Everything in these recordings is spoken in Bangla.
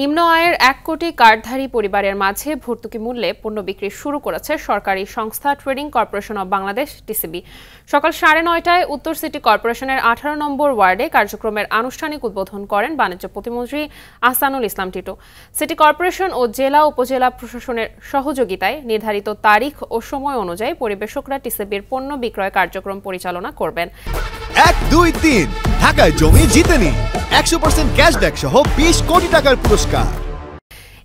নিম্ন আয়ের এক কোটি কার্ডধারী পরিবারের মাঝে ভর্তুকি মূল্যে পণ্য বিক্রি শুরু করেছে সরকারি সংস্থা trading corporation of Bangladesh TCB সকাল সাড়ে নয়টায় উত্তর সিটি কর্পোরেশনের আঠারো নম্বর ওয়ার্ডে কার্যক্রমের আনুষ্ঠানিক উদ্বোধন করেন বাণিজ্য প্রতিমন্ত্রী আহসানুল ইসলাম টিটু সিটি কর্পোরেশন ও জেলা উপজেলা প্রশাসনের সহযোগিতায় নির্ধারিত তারিখ ও সময় অনুযায়ী পরিবেশকরা টিসিবির পণ্য বিক্রয় কার্যক্রম পরিচালনা করবেন এক দুই তিন ঢাকায় জমি জিতে নিন একশো পার্সেন্ট ক্যাশব্যাক সহ বিশ কোটি টাকার পুরস্কার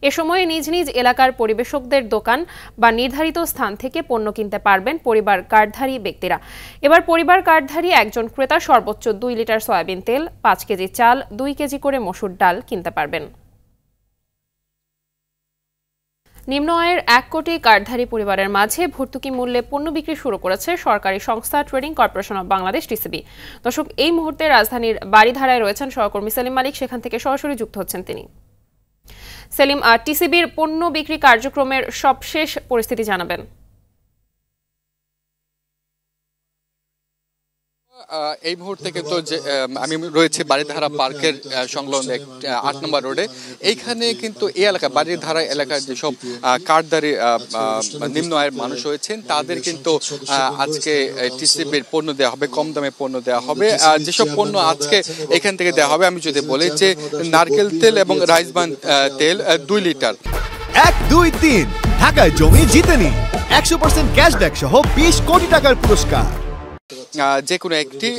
এ সময়ে নিজ নিজ এলাকার পরিবেশকদের দোকান বা নির্ধারিত স্থান থেকে পণ্য কিনতে পারবেন পরিবার কার্ডধারী ব্যক্তিরা এবার পরিবার কার্ডধারী একজন ক্রেতা সর্বোচ্চ দুই লিটার সয়াবিন তেল পাঁচ কেজি চাল দুই কেজি করে মসুর ডাল কিনতে পারবেন নিম্ন আয়ের এক কোটি কার্ডধারী পরিবারের মাঝে ভর্তুকি মূল্যে পণ্য বিক্রি শুরু করেছে সরকারি সংস্থা trading corporation of Bangladesh TCB দর্শক এই মুহূর্তে রাজধানীর বাড়িধারায় রয়েছেন সহকর্মী সেলিম মালিক সেখান থেকে সরাসরি যুক্ত হচ্ছেন তিনি সেলিম টিসিবির পণ্য বিক্রি কার্যক্রমের সবশেষ পরিস্থিতি জানাবেন এই মুহূর্তে কিন্তু যে আমি রয়েছে বাড়িধারা পার্কের সংলগ্ন আট নম্বর রোডে এইখানে কিন্তু এই এলাকা বাড়িধারা এলাকার যেসব কাঠদারি নিম্ন আয়ের মানুষ রয়েছেন তাদের কিন্তু আজকে টিসিপির পণ্য দেওয়া হবে কম দামে পণ্য দেওয়া হবে যেসব পণ্য আজকে এখান থেকে দেওয়া হবে আমি যদি বলি যে নারকেল তেল এবং রাইসবান তেল দুই লিটার এক দুই তিন ঢাকায় জমি জিতেনি একশো পার্সেন্ট ক্যাশব্যাক সহ বিশ কোটি টাকার পুরস্কার যে কোনো একটি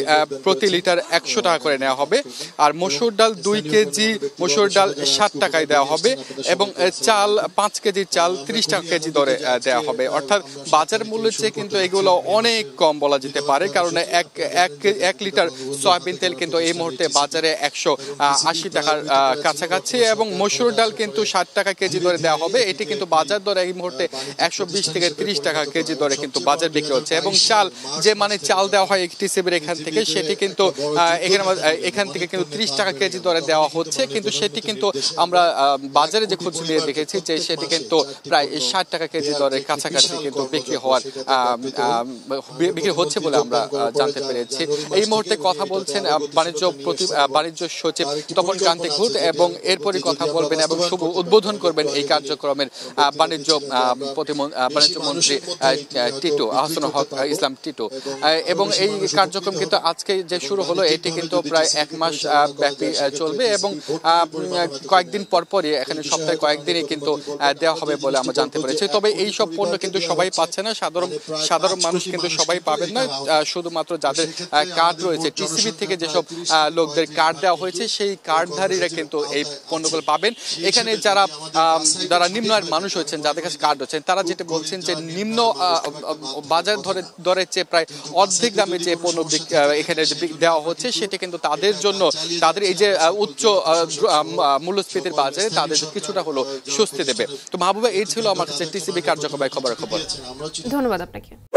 প্রতি লিটার একশো টাকা করে নেওয়া হবে আর মসুর ডাল দুই কেজি মসুর ডাল ষাট টাকায় দেওয়া হবে এবং চাল পাঁচ কেজি চাল ত্রিশ টাকা কেজি দরে দেওয়া হবে অর্থাৎ বাজার মূল্যের চেয়ে কিন্তু এগুলো অনেক কম বলা যেতে পারে কারণ এক এক এক লিটার সয়াবিন তেল কিন্তু এই মুহূর্তে বাজারে একশো আশি টাকার কাছাকাছি এবং মসুর ডাল কিন্তু ষাট টাকা কেজি দরে দেওয়া হবে এটি কিন্তু বাজার দরে এই মুহূর্তে একশো বিশ থেকে ত্রিশ টাকা কেজি দরে কিন্তু বাজার বিক্রি হচ্ছে এবং চাল যে মানে চাল দেওয়া দেওয়া হয় একটি সেবের এখান থেকে সেটি কিন্তু এখান থেকে কিন্তু ত্রিশ টাকা কেজি দরে দেওয়া হচ্ছে কিন্তু সেটি কিন্তু আমরা বাজারে যে খুচরো দিয়ে দেখেছি যে সেটি কিন্তু প্রায় ষাট টাকা কেজি দরের কাছাকাছি কিন্তু বিক্রি হওয়ার বিক্রি হচ্ছে বলে আমরা জানতে পেরেছি এই মুহূর্তে কথা বলছেন বাণিজ্য প্রতি বাণিজ্য সচিব তপন কান্তি ঘুট এবং এরপরই কথা বলবেন এবং শুভ উদ্বোধন করবেন এই কার্যক্রমের বাণিজ্য প্রতিমন্ত্রী বাণিজ্য মন্ত্রী টিটো আহসান হক ইসলাম টিটো এবং এই কার্যক্রম কিন্তু আজকে যে শুরু হলো এটি কিন্তু প্রায় এক মাস ব্যাপী চলবে এবং কয়েকদিন পরপরই এখানে সপ্তাহে কয়েকদিনই কিন্তু দেওয়া হবে বলে আমরা জানতে পেরেছি তবে এই সব পণ্য কিন্তু সবাই পাচ্ছে না সাধারণ মানে সাধারণ মানুষ কিন্তু সবাই পাবেন না শুধুমাত্র যাদের কার্ড রয়েছে টিসিবি থেকে যেসব লোকদের কার্ড দেওয়া হয়েছে সেই কার্ডধারীরা কিন্তু এই পণ্যগুলো পাবেন এখানে যারা যারা নিম্ন আয়ের মানুষ হয়েছেন যাদের কাছে কার্ড হচ্ছেন তারা যেটা বলছেন যে নিম্ন বাজার ধরে দরের চেয়ে প্রায় অর্ধেক দামে যে পণ্য এখানে দেওয়া হচ্ছে সেটি কিন্তু তাদের জন্য তাদের এই যে উচ্চ মূল্যস্ফীতির বাজারে তাদের কিছুটা হলো স্বস্তি দেবে তো মাহবুবা এই ছিল আমার কাছে টিসিবি কার্যক্রমের খবর খবর ধন্যবাদ আপনাকে